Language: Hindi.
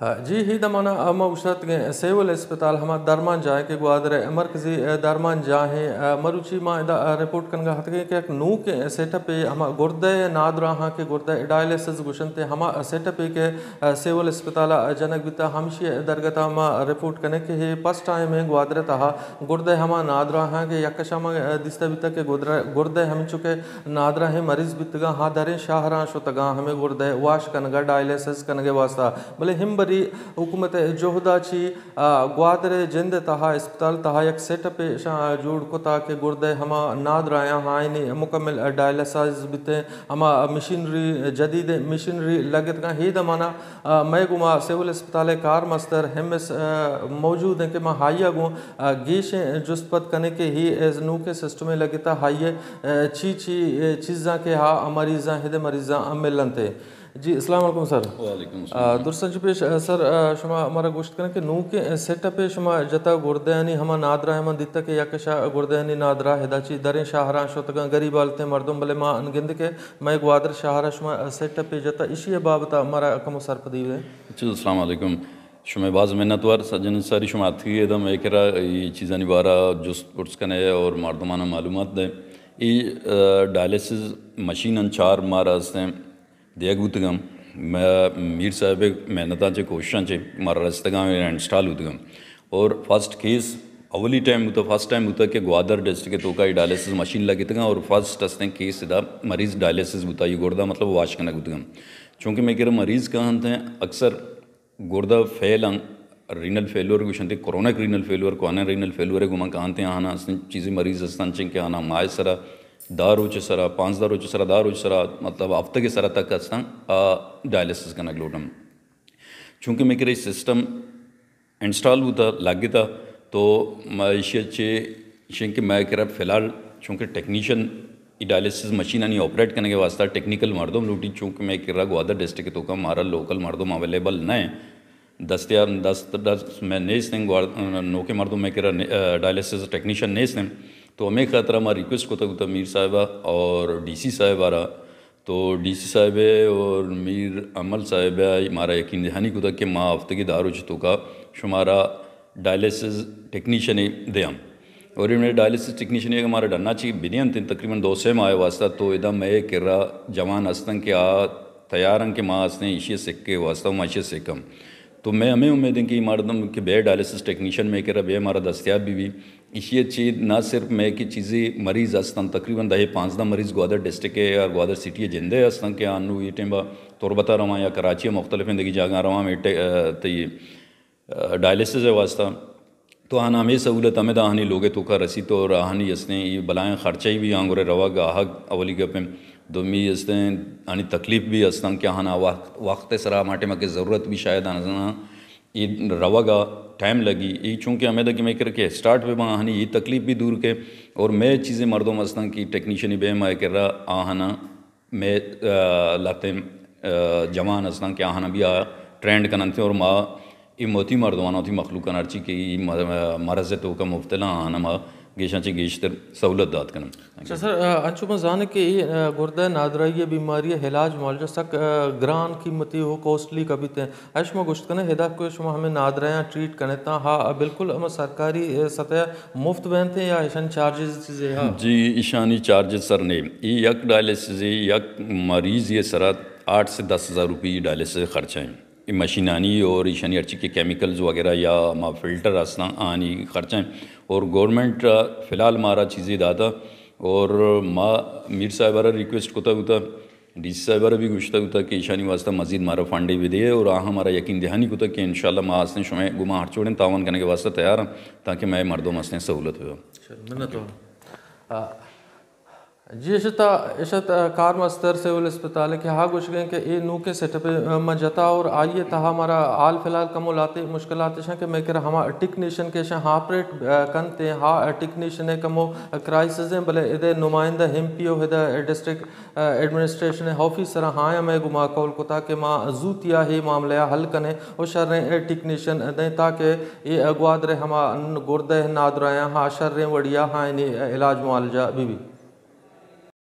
हाँ, जी ही दमाना अम उशरत गए सेवल अस्पताल हम दरमा जाए के ग्वादर मरकजी दरमा जाए मरुचि माँ इदा रिपोर्ट कनगा हथ गए क्या नू के पे हम गुर्द नादरा हाँ के गुर्द डायलिसिस गुशन ते हम सेटअप के सेवल अस्पताल जनक बिता हमशी दरगता हम रिपोर्ट कने के फर्स्ट टाइम है ग्वादर तहा गुर्द हम नादरा हाँ के यकशाम दिस्ता बिता के गुर्द गुर्द हम चुके नादरा है मरीज बितगा हाँ दरें शाहरा शुतगा हमें गुर्द वाश कनगा डायलिसिस कनगे वास्ता भले हिम री हुकूमत जोहदा ची ग्वादर जिंद तहा अस्पताल तहा एक सेट जोड़ को कोता के गुर्दे हमा नाद हाँ इन मुकम्मल डायलिसिस बिते हम मशीनरी जदीद मशीनरी लगत का ही दमाना मैं गुमा सिविल अस्पताल कार मस्तर हम मौजूद हैं कि मैं हाई अगु गीश जुस्पत कने के ही एज नू के सिस्टम में था हाइये छी छी चीज़ा के हा मरीज़ा हिद मरीज़ा मिलन थे जी असलम सर दुरसन पे सर शुमा हमारा गोश्त करें कि नू के सेटअप पे शुमा जता गुरदयानी हम नादरा हम दित्ता के याके शाह गुरदयानी नादरा हिदाची दरें शाहरा शोतगा गरीब आलते मरदम भले माँ अनगिंद के मैं एक वादर शाहरा शुमा सेटअप पे जता इसी बाबता हमारा अकम सर पदीव है जी असलम शुमे बाज़ मिन्नतवार सजन सारी शुमा थी एकदम एक ये चीज़ा निबारा जुस्त उर्स कने और मरदमाना मालूम दें ये डायलिसिस मशीन चार मारा हस्ते हैं देग उदगम मीर साहेब मेहनताचे कोशिशांचे मारा रस्तगा इंस्टॉल उदगम और फर्स्ट केस अवली टाइम उतर फर्स्ट टाइम उतर के ग्वादर डिस्ट्रिक्ट तोका डायलिसिस मशीन लागितगा और फर्स्ट असते केस सीधा मरीज डायलिसिस बुता यू मतलब वाश करना उदगम चूंकि मैं केर मरीज कहन थे अक्सर गुर्दा फेल अंग रीनल फेल्यूर गुशन थे कोरोना रीनल फेल्यूर कॉना रीनल फेल्यूर घुमा कहते हैं आना चीज़ें मरीज हस्तांचें के आना माए सरा दारूचे सरा पांच दारूचे सरा दारूचे सरा मतलब हफ्ते सरा तक असं डायलिसीस कना ग्लूटम चूंकि मेरे सिस्टम इंस्टॉल होता लागता तो इशेचे शेंके मैं करा फिलहाल चूंकि टेक्नीशियन डायलिसिस मशीन आनी ऑपरेट करने के वास्ते टेक्निकल मरदम लूटी चूंकि मैं किरा ग्वादर डिस्ट्रिक्ट तो का मारा लोकल मरदम अवेलेबल न दस्तियार दस्त दस मैं नेस ने नोके मरदम मैं किरा डायलिसिस टेक्नीशियन नहीं ने तो हमें खतरा हमारा रिक्वेस्ट होता कोता मीर साहबा और डी सी आ रहा तो डी सी साहेब और मीर अमल साहिब हमारा यकीन दहानी कोता कि माँ दार उचित का शुमारा डायलिसिस टेक्नीशियन दयाम और इन्होंने डायलिसिस टेक्नीशियन एक हमारा डरना चाहिए बिनियन थे तकरीबन दो सौ माए वास्ता तो एकदम मैं किर्रा जवान हस्तंग के आ हंग के माँ हंसने इशिय सिक्के वास्ता माशिय सिक्कम तो मैं हमें उम्मीद है कि मरदम के बे डायलिसिस टेक्नीशियन में कर बे हमारा दस्तियाब भी हुई इसी चीज ना सिर्फ मैं कि चीज़ें मरीज़ हस्तन तकरीबन दहे पाँच दा मरीज़ ग्वादर डिस्ट्रिक्ट है या ग्वादर सिटी है जिंदे हस्तन के आनु ये टेम तुरबता रवा या कराची मुख्तलिफ दगी जगह रहा तो ये डायलिसिस है वास्ता तो आना हमें सहूलत हमें दाहनी लोगे तो का रसी तो और आहनी ये बलाएँ खर्चा ही भी आंगुर रवा गाहक अवली गपे दोमी असतें आनी तकलीफ भी बी आसता तांकां वक्त सरा माटे म्हाका जरूरत भी शायद आसना ये रवागा टाइम लगी ये चूँकि हमें तक तो मैं करके स्टार्ट पे वहाँ हनी ये तकलीफ भी दूर के और मैं चीज़ें मर्दों मस्ता कि टेक्नीशियन बे मैं कर रहा आहना मैं लाते जवान हंसता कि आहना भी आ ट्रेंड करना थे और माँ ये मोती आना थी मखलूक चाहिए कि मरज़ तो का मुफ्तला आना माँ गेशाची गेश सहूलत दाद कन अच्छा सर अंशु मज़ान के गुर्द नादरा ये बीमारी हिलाज मुआलजा सक ग्रान कीमती हो कॉस्टली कभी ते अशमा गुश्त कने हिदा को शुमा हमें नादराया ट्रीट कने ता हाँ बिल्कुल हम सरकारी सतह मुफ्त बहन थे या ईशान चार्जेस हाँ। जी ईशानी चार्जेस सर ने यक डायलिसिस यक मरीज़ ये सरा आठ से दस हज़ार रुपये डायलिसिस खर्चा है मशीनानी और ईशानी अर्ची के केमिकल्स वगैरह या माँ फिल्टर आसना आनी खर्चा है और गवर्नमेंट फ़िलहाल मारा चीज़ें दाता और माँ मीर साहबारा रिक्वेस्ट कोता तो होता डी सी साहबारा भी गुजता होता कि ईशानी वास्ता मजीद मारा फंडे भी दे और आ हमारा यकीन दहानी कोता तो कि इन शाला माँ आसने शुमे गुमा हर छोड़ें तावन करने के वास्ते तैयार हाँ ताकि मैं मर्दों में आसने सहूलत हो अच्छा, जी एशत एशत कार सिविल अस्पताल के हाँ कुछ गए कि ए नू के सेटअप में जता और आइए था हमारा हाल फिलहाल कमोल आते मुश्किल आते कि मैं कर हमारा टेक्नीशियन के शाह ऑपरेट कनते हाँ टेक्नीशियन कमो क्राइसिस भले इधे नुमाइंदा एम पी ओ हिदा डिस्ट्रिक्ट एडमिनिस्ट्रेशन ऑफिसर हाँ या मैं गुमा कौल को था कि मां जूतिया ही मामला हल कन और शर रहे टेक्नीशियन दें ताकि ये अगवाद रहे हम गुर्द नादराया हाँ शर रहे वड़िया हाँ इलाज मुआलजा बीबी